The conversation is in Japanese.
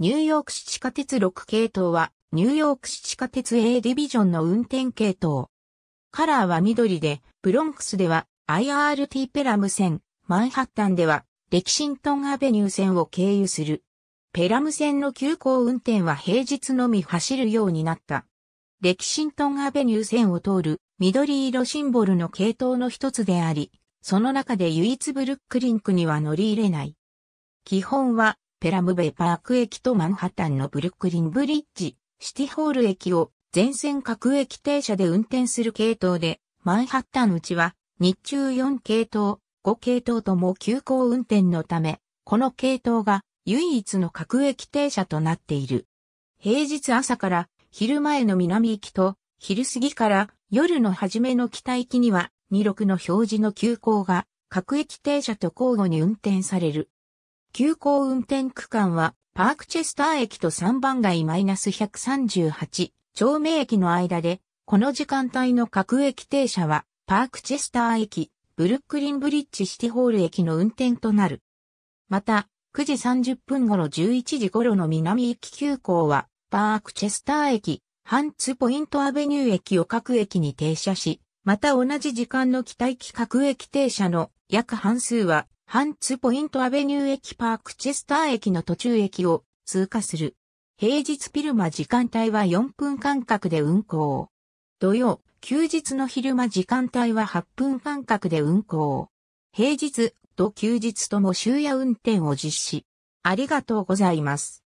ニューヨーク市地下鉄6系統は、ニューヨーク市地下鉄 A ディビジョンの運転系統。カラーは緑で、ブロンクスでは IRT ペラム線、マンハッタンではレキシントンアベニュー線を経由する。ペラム線の急行運転は平日のみ走るようになった。レキシントンアベニュー線を通る緑色シンボルの系統の一つであり、その中で唯一ブルックリンクには乗り入れない。基本はペラムベイパーク駅とマンハッタンのブルックリンブリッジ、シティホール駅を全線各駅停車で運転する系統で、マンハッタンうちは日中4系統、5系統とも急行運転のため、この系統が唯一の各駅停車となっている。平日朝から昼前の南行きと昼過ぎから夜の初めの北行きには26の表示の急行が各駅停車と交互に運転される。急行運転区間は、パークチェスター駅と3番街 -138 丁目駅の間で、この時間帯の各駅停車は、パークチェスター駅、ブルックリンブリッジシティホール駅の運転となる。また、9時30分頃11時頃の南行き急行は、パークチェスター駅、ハンツポイントアベニュー駅を各駅に停車し、また同じ時間の北駅・各駅停車の約半数はハンツポイントアベニュー駅パークチェスター駅の途中駅を通過する。平日昼間時間帯は4分間隔で運行。土曜、休日の昼間時間帯は8分間隔で運行。平日と休日とも終夜運転を実施。ありがとうございます。